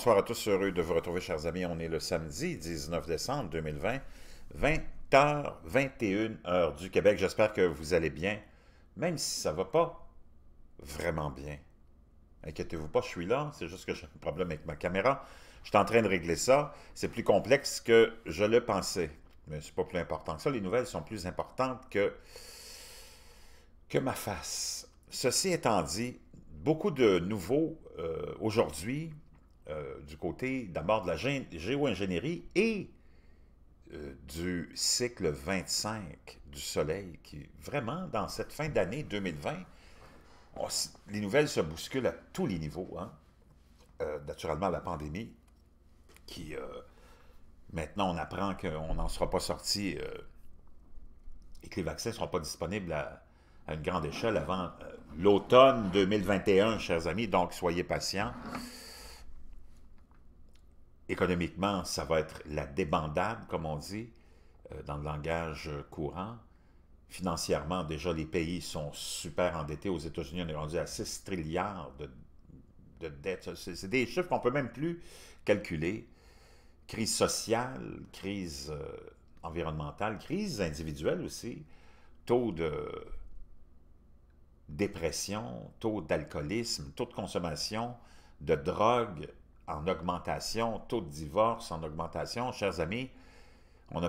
Bonsoir à tous, heureux de vous retrouver, chers amis. On est le samedi 19 décembre 2020, 20h, 21h du Québec. J'espère que vous allez bien, même si ça va pas vraiment bien. Inquiétez-vous pas, je suis là, c'est juste que j'ai un problème avec ma caméra. Je suis en train de régler ça. C'est plus complexe que je le pensais, mais c'est pas plus important que ça. Les nouvelles sont plus importantes que, que ma face. Ceci étant dit, beaucoup de nouveaux euh, aujourd'hui, euh, du côté d'abord de la géo-ingénierie et euh, du cycle 25 du Soleil, qui vraiment, dans cette fin d'année 2020, les nouvelles se bousculent à tous les niveaux. Hein. Euh, naturellement, la pandémie, qui maintenant on apprend qu'on n'en sera pas sorti et que les vaccins ne seront pas disponibles à, à une grande échelle avant l'automne 2021, chers amis. Donc, soyez patients économiquement, ça va être la débandade, comme on dit, euh, dans le langage courant. Financièrement, déjà, les pays sont super endettés. Aux États-Unis, on est rendu à 6 trilliards de, de dettes. C'est des chiffres qu'on ne peut même plus calculer. Crise sociale, crise euh, environnementale, crise individuelle aussi, taux de dépression, taux d'alcoolisme, taux de consommation de drogue, en augmentation, taux de divorce en augmentation, chers amis, on,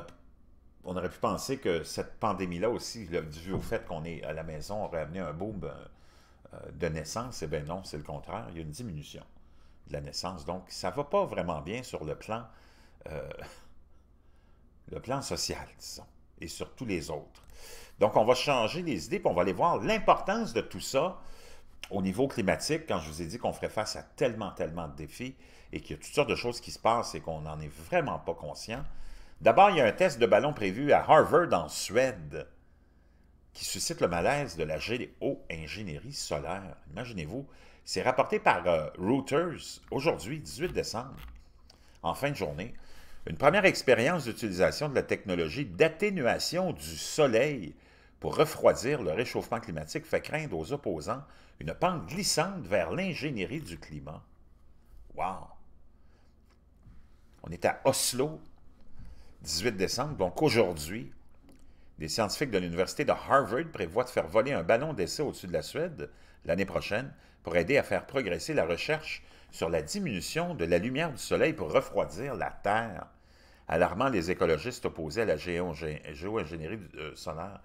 on aurait pu penser que cette pandémie-là aussi, là, dû au fait qu'on est à la maison, aurait amené un boom euh, euh, de naissance. Eh bien non, c'est le contraire. Il y a une diminution de la naissance. Donc, ça ne va pas vraiment bien sur le plan, euh, le plan social, disons, et sur tous les autres. Donc, on va changer les idées, puis on va aller voir l'importance de tout ça au niveau climatique, quand je vous ai dit qu'on ferait face à tellement, tellement de défis et qu'il y a toutes sortes de choses qui se passent et qu'on n'en est vraiment pas conscient, d'abord, il y a un test de ballon prévu à Harvard en Suède qui suscite le malaise de la géo-ingénierie solaire. Imaginez-vous, c'est rapporté par euh, Reuters aujourd'hui, 18 décembre, en fin de journée. Une première expérience d'utilisation de la technologie d'atténuation du soleil pour refroidir le réchauffement climatique fait craindre aux opposants une pente glissante vers l'ingénierie du climat. Wow! On est à Oslo, 18 décembre, donc aujourd'hui, des scientifiques de l'université de Harvard prévoient de faire voler un ballon d'essai au-dessus de la Suède l'année prochaine pour aider à faire progresser la recherche sur la diminution de la lumière du soleil pour refroidir la Terre, alarmant les écologistes opposés à la géo-ingénierie euh, solaire.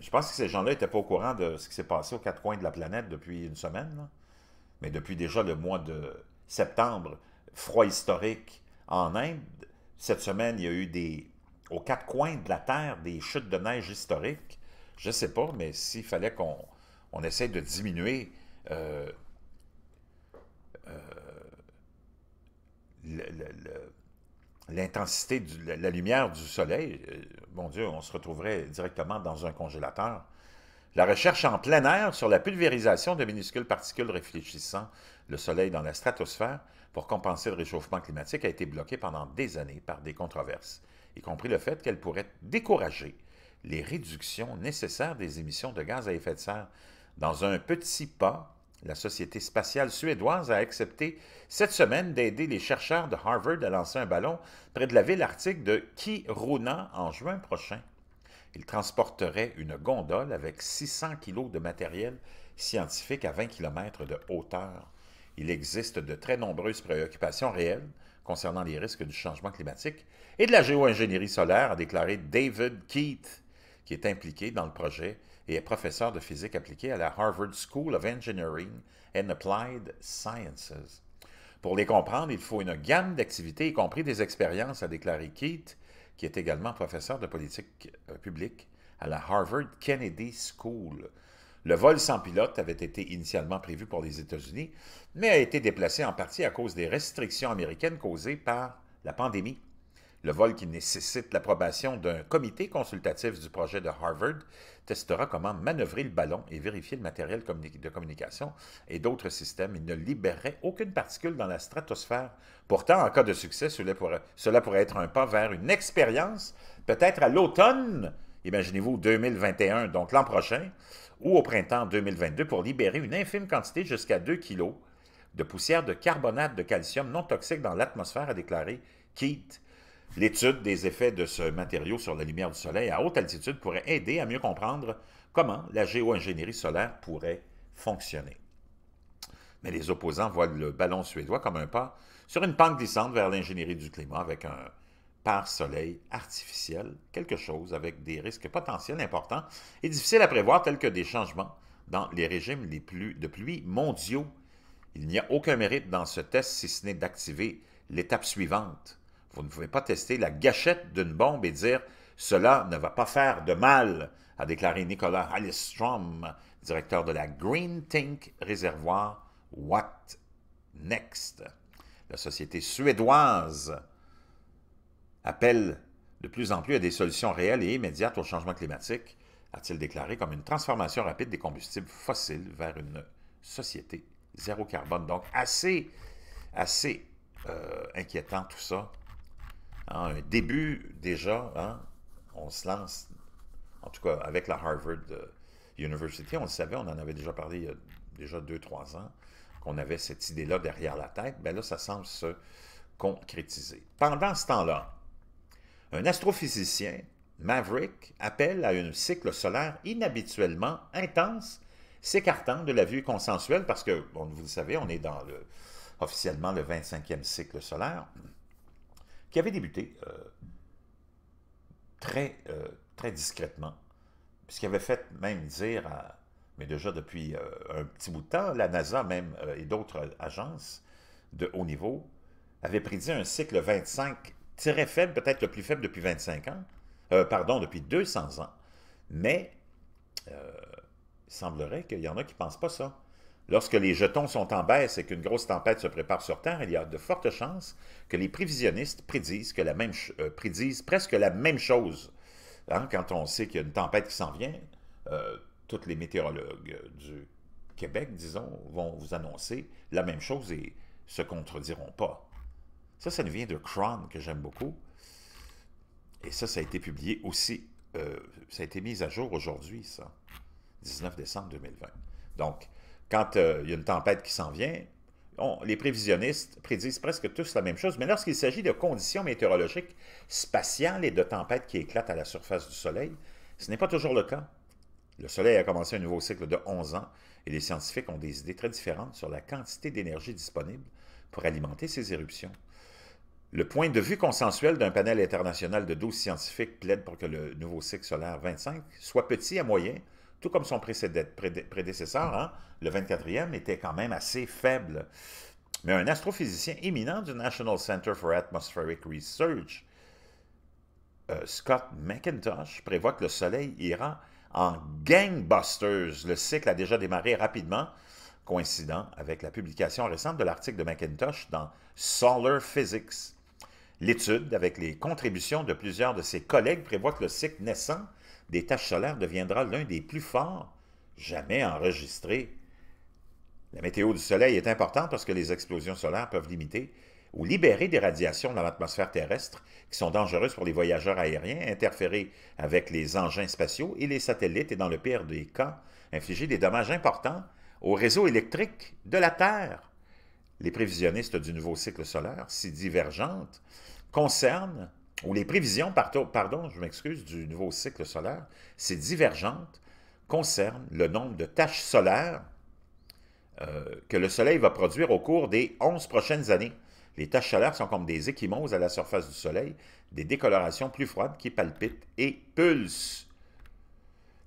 Je pense que ces gens-là n'étaient pas au courant de ce qui s'est passé aux quatre coins de la planète depuis une semaine. Mais depuis déjà le mois de septembre, froid historique en Inde, cette semaine, il y a eu des, aux quatre coins de la Terre des chutes de neige historiques. Je ne sais pas, mais s'il fallait qu'on on essaie de diminuer euh, euh, le, l'intensité de la lumière du soleil, bon euh, Dieu, on se retrouverait directement dans un congélateur. La recherche en plein air sur la pulvérisation de minuscules particules réfléchissant le soleil dans la stratosphère pour compenser le réchauffement climatique a été bloquée pendant des années par des controverses, y compris le fait qu'elle pourrait décourager les réductions nécessaires des émissions de gaz à effet de serre dans un petit pas la Société spatiale suédoise a accepté cette semaine d'aider les chercheurs de Harvard à lancer un ballon près de la ville arctique de Kiruna en juin prochain. Il transporterait une gondole avec 600 kg de matériel scientifique à 20 km de hauteur. Il existe de très nombreuses préoccupations réelles concernant les risques du changement climatique et de la géo-ingénierie solaire, a déclaré David Keith, qui est impliqué dans le projet et est professeur de physique appliquée à la Harvard School of Engineering and Applied Sciences. Pour les comprendre, il faut une gamme d'activités, y compris des expériences, a déclaré Keith, qui est également professeur de politique euh, publique à la Harvard Kennedy School. Le vol sans pilote avait été initialement prévu pour les États-Unis, mais a été déplacé en partie à cause des restrictions américaines causées par la pandémie le vol qui nécessite l'approbation d'un comité consultatif du projet de Harvard testera comment manœuvrer le ballon et vérifier le matériel de communication et d'autres systèmes. Il ne libérerait aucune particule dans la stratosphère. Pourtant, en cas de succès, cela pourrait être un pas vers une expérience, peut-être à l'automne, imaginez-vous 2021, donc l'an prochain, ou au printemps 2022, pour libérer une infime quantité jusqu'à 2 kg de poussière de carbonate de calcium non toxique dans l'atmosphère, a déclaré Keith L'étude des effets de ce matériau sur la lumière du soleil à haute altitude pourrait aider à mieux comprendre comment la géo-ingénierie solaire pourrait fonctionner. Mais les opposants voient le ballon suédois comme un pas sur une pente glissante vers l'ingénierie du climat avec un pare-soleil artificiel, quelque chose avec des risques potentiels importants et difficiles à prévoir, tels que des changements dans les régimes les plus de pluie mondiaux. Il n'y a aucun mérite dans ce test si ce n'est d'activer l'étape suivante, vous ne pouvez pas tester la gâchette d'une bombe et dire « cela ne va pas faire de mal », a déclaré Nicolas Hallestrom, directeur de la Green Tink Réservoir What Next. La société suédoise appelle de plus en plus à des solutions réelles et immédiates au changement climatique, a-t-il déclaré comme une transformation rapide des combustibles fossiles vers une société zéro carbone. Donc assez, assez euh, inquiétant tout ça un début déjà, hein, on se lance, en tout cas avec la Harvard euh, University, on le savait, on en avait déjà parlé il y a déjà deux, trois ans, qu'on avait cette idée-là derrière la tête, bien là, ça semble se concrétiser. Pendant ce temps-là, un astrophysicien, Maverick, appelle à un cycle solaire inhabituellement intense, s'écartant de la vue consensuelle, parce que, vous le savez, on est dans le, officiellement le 25e cycle solaire, qui avait débuté euh, euh, très, discrètement, très discrètement, puisqu'il avait fait même dire, mais déjà depuis euh, un petit bout de temps, la NASA même et d'autres agences de haut niveau avaient prédit un cycle 25 très faible, peut-être le plus faible depuis 25 ans, pardon, depuis 200 ans, mais il semblerait qu'il y en a qui ne pensent pas ça. Lorsque les jetons sont en baisse et qu'une grosse tempête se prépare sur Terre, il y a de fortes chances que les prévisionnistes prédisent, euh, presque la même chose. Hein, quand on sait qu'il y a une tempête qui s'en vient, toutes euh, tous les météorologues du Québec, disons, vont vous annoncer la même chose et se contrediront pas. Ça, ça nous vient de Cron, que j'aime beaucoup. Et ça, ça a été publié aussi, euh, ça a été mis à jour aujourd'hui, ça, 19 décembre 2020. Donc, quand euh, il y a une tempête qui s'en vient, les prévisionnistes prédisent presque tous la même chose, mais lorsqu'il s'agit de conditions météorologiques spatiales et de tempêtes qui éclatent à la surface du Soleil, ce n'est pas toujours le cas. Le Soleil a commencé un nouveau cycle de 11 ans et les scientifiques ont des idées très différentes sur la quantité d'énergie disponible pour alimenter ces éruptions. Le point de vue consensuel d'un panel international de 12 scientifiques plaide pour que le nouveau cycle solaire 25 soit petit à moyen, tout comme son prédécesseur, hein, le 24e, était quand même assez faible. Mais un astrophysicien éminent du National Center for Atmospheric Research, euh, Scott McIntosh, prévoit que le Soleil ira en gangbusters. Le cycle a déjà démarré rapidement, coïncident avec la publication récente de l'article de McIntosh dans Solar Physics. L'étude, avec les contributions de plusieurs de ses collègues, prévoit que le cycle naissant des taches solaires deviendra l'un des plus forts jamais enregistrés. La météo du Soleil est importante parce que les explosions solaires peuvent limiter ou libérer des radiations dans l'atmosphère terrestre qui sont dangereuses pour les voyageurs aériens, interférer avec les engins spatiaux et les satellites et, dans le pire des cas, infliger des dommages importants au réseau électrique de la Terre. Les prévisionnistes du nouveau cycle solaire, si divergente, concernent où les prévisions, pardon, je m'excuse, du nouveau cycle solaire, ces divergentes concernent le nombre de tâches solaires euh, que le Soleil va produire au cours des 11 prochaines années. Les tâches solaires sont comme des échymoses à la surface du Soleil, des décolorations plus froides qui palpitent et pulsent.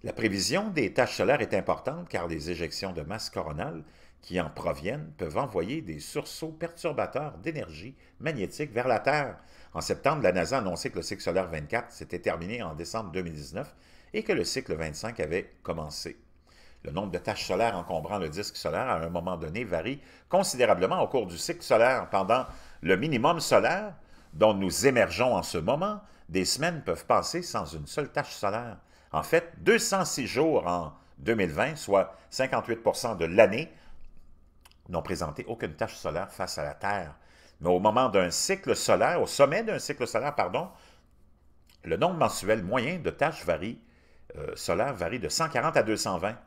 La prévision des tâches solaires est importante car les éjections de masse coronale qui en proviennent peuvent envoyer des sursauts perturbateurs d'énergie magnétique vers la Terre. En septembre, la NASA a annoncé que le cycle solaire 24 s'était terminé en décembre 2019 et que le cycle 25 avait commencé. Le nombre de tâches solaires encombrant le disque solaire à un moment donné varie considérablement au cours du cycle solaire. Pendant le minimum solaire, dont nous émergeons en ce moment, des semaines peuvent passer sans une seule tâche solaire. En fait, 206 jours en 2020, soit 58 de l'année, n'ont présenté aucune tâche solaire face à la Terre. Mais au moment d'un cycle solaire, au sommet d'un cycle solaire, pardon, le nombre mensuel moyen de tâches varie, euh, solaires varie de 140 à 220.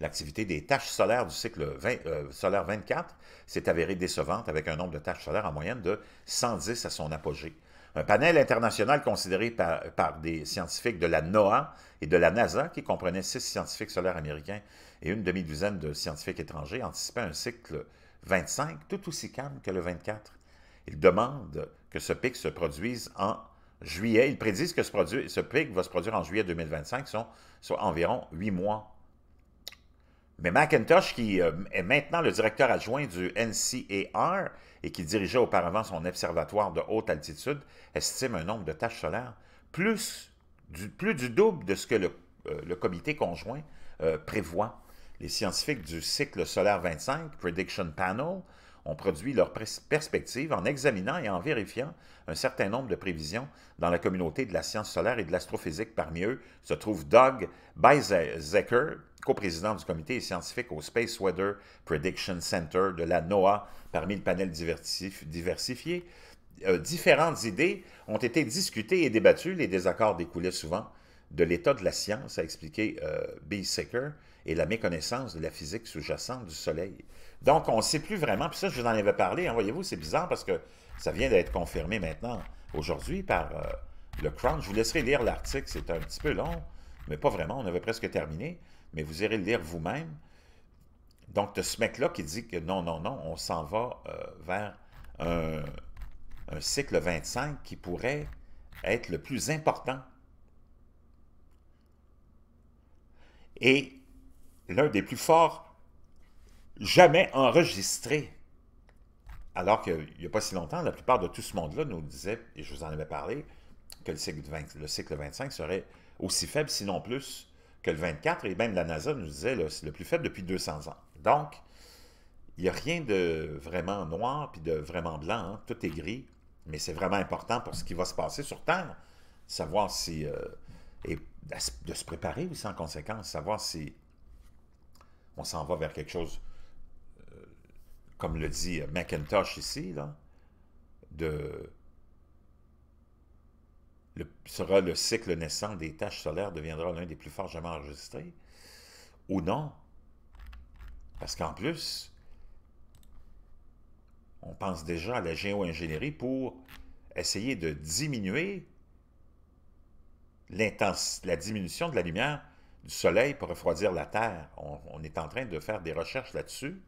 L'activité des tâches solaires du cycle 20, euh, solaire 24 s'est avérée décevante avec un nombre de tâches solaires en moyenne de 110 à son apogée. Un panel international considéré par, des scientifiques de la NOAA et de la NASA, qui comprenait six scientifiques solaires américains et une demi-douzaine de scientifiques étrangers, anticipait un cycle 25 tout aussi calme que le 24. Ils demandent que ce pic se produise en juillet. Ils prédisent que ce, ce pic va se produire en juillet 2025, soit environ huit mois mais McIntosh, qui euh, est maintenant le directeur adjoint du NCAR et qui dirigeait auparavant son observatoire de haute altitude, estime un nombre de tâches solaires plus du, double de ce que le, euh, comité conjoint euh, prévoit. Les scientifiques du cycle solaire 25, Prediction Panel, ont produit leurs perspectives en examinant et en vérifiant un certain nombre de prévisions dans la communauté de la science solaire et de l'astrophysique. Parmi eux se trouve Doug Beisecker, coprésident du comité scientifique au Space Weather Prediction Center de la NOAA, parmi le panel diversifié. Euh, différentes idées ont été discutées et débattues. Les désaccords découlaient souvent de l'état de la science, a expliqué euh, Beisecker, et la méconnaissance de la physique sous-jacente du Soleil. Donc, on ne sait plus vraiment. Puis ça, je vous en avais parlé. Hein, voyez-vous, c'est bizarre parce que ça vient d'être confirmé maintenant, aujourd'hui, par euh, le Crown. Je vous laisserai lire l'article. C'est un petit peu long, mais pas vraiment. On avait presque terminé. Mais vous irez le lire vous-même. Donc, de ce mec-là qui dit que non, non, non, on s'en va euh, vers un cycle 25 qui pourrait être le plus important. Et l'un des plus forts jamais enregistré. Alors qu'il n'y a pas si longtemps, la plupart de tout ce monde-là nous disait, et je vous en avais parlé, que le cycle, 20, le cycle 25 serait aussi faible, sinon plus, que le 24, et même la NASA nous disait que c'est le plus faible depuis 200 ans. Donc, il n'y a rien de vraiment noir puis de vraiment blanc. Hein. Tout est gris, mais c'est vraiment important pour ce qui va se passer sur Terre. Savoir si. Euh, et de se préparer aussi en conséquence, savoir si on s'en va vers quelque chose comme le dit Macintosh ici, de, le, sera le cycle naissant des tâches solaires deviendra l'un des plus forts enregistrés, ou non. Parce qu'en plus, on pense déjà à la géo-ingénierie pour essayer de diminuer la diminution de la lumière du soleil pour refroidir la Terre. on est en train de faire des recherches là-dessus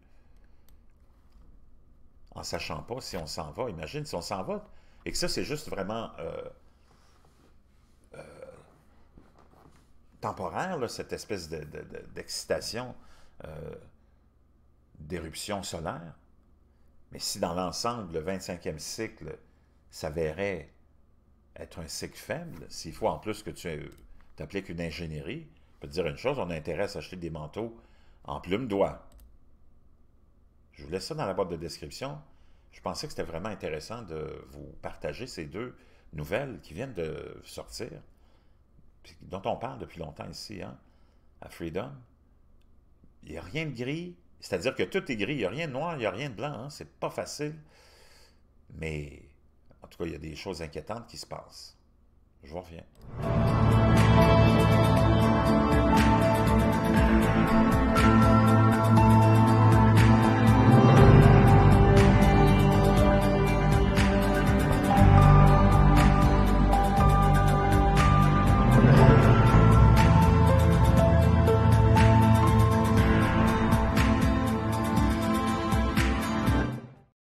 en sachant pas si on s'en va. Imagine si on s'en va et que ça, c'est juste vraiment euh, euh, temporaire, cette espèce d'excitation, de, euh, d'éruption solaire. Mais si dans l'ensemble, le 25e cycle s'avérait être un cycle faible, s'il faut en plus que tu appliques une ingénierie, je peux te dire une chose, on a intérêt à s'acheter des manteaux en plume d'oie je vous laisse ça dans la boîte de description. Je pensais que c'était vraiment intéressant de vous partager ces deux nouvelles qui viennent de sortir, dont on parle depuis longtemps ici, hein, à Freedom. Il n'y a rien de gris, c'est-à-dire que tout est gris, il n'y a rien de noir, il n'y a rien de blanc, hein, c'est pas facile. Mais en tout cas, il y a des choses inquiétantes qui se passent. Je vous reviens.